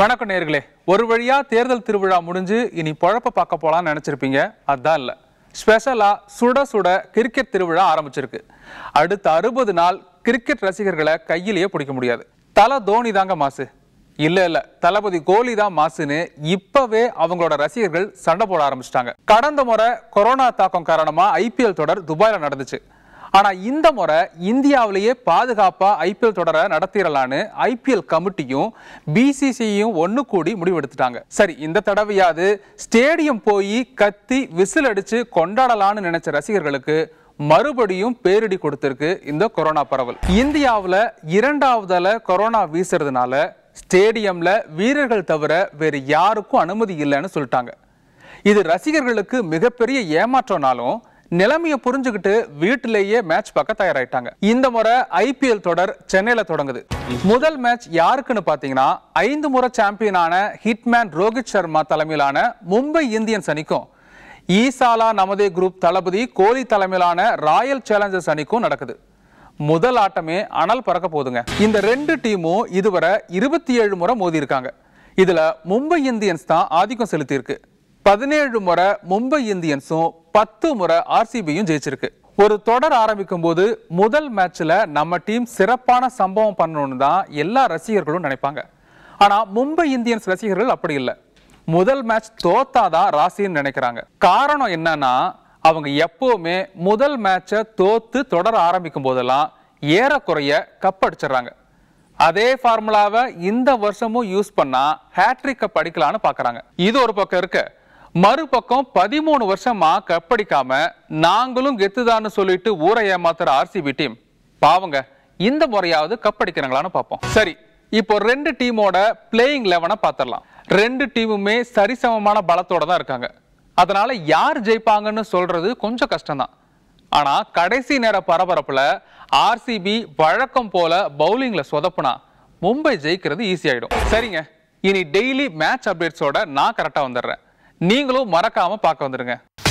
வணக்கம் நேர்களே ஒரு வழியாக தேர்தல் திருவிழா முடிஞ்சு இனி பழப்ப பார்க்க போகலான்னு நினச்சிருப்பீங்க அதுதான் இல்லை ஸ்பெஷலாக சுட சுட கிரிக்கெட் திருவிழா ஆரம்பிச்சிருக்கு அடுத்த அறுபது நாள் கிரிக்கெட் ரசிகர்களை கையிலேயே பிடிக்க முடியாது தலை தோனி தாங்க மாசு இல்லை இல்லை தளபதி கோலி தான் மாசுன்னு இப்போவே அவங்களோட ரசிகர்கள் சண்டை போட ஆரம்பிச்சிட்டாங்க கடந்த முறை கொரோனா தாக்கம் காரணமாக ஐபிஎல் தொடர் துபாயில் நடந்துச்சு ஆனால் இந்த முறை இந்தியாவிலேயே பாதுகாப்பாக ஐபிஎல் தொடரை நடத்திடலான்னு ஐபிஎல் கமிட்டியும் பிசிசியும் ஒன்று கூடி முடிவெடுத்துட்டாங்க சரி இந்த தடவையாவது ஸ்டேடியம் போய் கத்தி விசில் அடித்து கொண்டாடலான்னு நினைச்ச ரசிகர்களுக்கு மறுபடியும் பேரிடி கொடுத்திருக்கு இந்த கொரோனா பரவல் இந்தியாவில் இரண்டாவதில் கொரோனா வீசுறதுனால ஸ்டேடியம்ல வீரர்கள் தவிர வேறு யாருக்கும் அனுமதி இல்லைன்னு சொல்லிட்டாங்க இது ரசிகர்களுக்கு மிகப்பெரிய ஏமாற்றம்னாலும் நிலைமையை புரிஞ்சுக்கிட்டு வீட்டிலேயே மேட்ச் பார்க்க தயாராயிட்டாங்க இந்த முறை ஐபிஎல் தொடர் சென்னையில தொடங்குது முதல் மேட்ச் யாருக்குன்னு பாத்தீங்கன்னா ஐந்து முறை சாம்பியனான ஹிட்மேன் ரோஹித் சர்மா தலைமையிலான மும்பை இந்தியன்ஸ் அணிக்கும் ஈசாலா நமதே குரூப் தளபதி கோலி தலைமையிலான ராயல் சேலஞ்சர்ஸ் அணிக்கும் நடக்குது முதல் ஆட்டமே அனல் பறக்க போதுங்க இந்த ரெண்டு டீமும் இதுவரை இருபத்தி ஏழு முறை மோதி இருக்காங்க இதுல மும்பை இந்தியன்ஸ் தான் ஆதிக்கம் செலுத்தியிருக்கு பதினேழு முறை மும்பை இந்தியன்ஸும் பத்து முறை ஆர்சிபியும் ஜெயிச்சிருக்கு ஒரு தொடர் ஆரம்பிக்கும் போது முதல் மேட்ச்ல நம்ம டீம் சிறப்பான சம்பவம் பண்ணணும்னு தான் எல்லா ரசிகர்களும் நினைப்பாங்க ஆனா மும்பை இந்தியன்ஸ் ரசிகர்கள் அப்படி இல்லை முதல் மேட்ச் தோத்தாதான் ராசின்னு நினைக்கிறாங்க காரணம் என்னன்னா அவங்க எப்பவுமே முதல் மேட்சை தோத்து தொடர ஆரம்பிக்கும் போதெல்லாம் ஏறக்குறைய கப் அடிச்சிடுறாங்க அதே ஃபார்முலாவை இந்த வருஷமும் யூஸ் பண்ணா ஹேட்ரிக் கப் அடிக்கலான்னு பாக்குறாங்க இது ஒரு பக்கம் இருக்கு மறுபக்கம் பதிமூணு வருஷமா கப்படிக்காம நாங்களும் கெத்துதான்னு சொல்லிட்டு ஊரை ஏமாத்துற ஆர்சிபி டீம் பாவங்க இந்த முறையாவது கப்படிக்கிறாங்களான்னு பார்ப்போம் சரி இப்போ ரெண்டு டீமோட பிளேயிங் லெவனை பார்த்துடலாம் ரெண்டு டீமுமே சரிசமமான பலத்தோட தான் இருக்காங்க அதனால யார் ஜெயிப்பாங்கன்னு சொல்றது கொஞ்சம் கஷ்டம்தான் ஆனா கடைசி நேர பரபரப்புல ஆர்சிபி வழக்கம் போல பவுலிங்ல சொதப்புனா மும்பை ஜெயிக்கிறது ஈஸி ஆயிடும் சரிங்க இனி டெய்லி மேட்ச் அப்டேட்ஸோட நான் கரெக்டா வந்துடுறேன் நீங்களும் மறக்காமல் பார்க்க வந்துடுங்க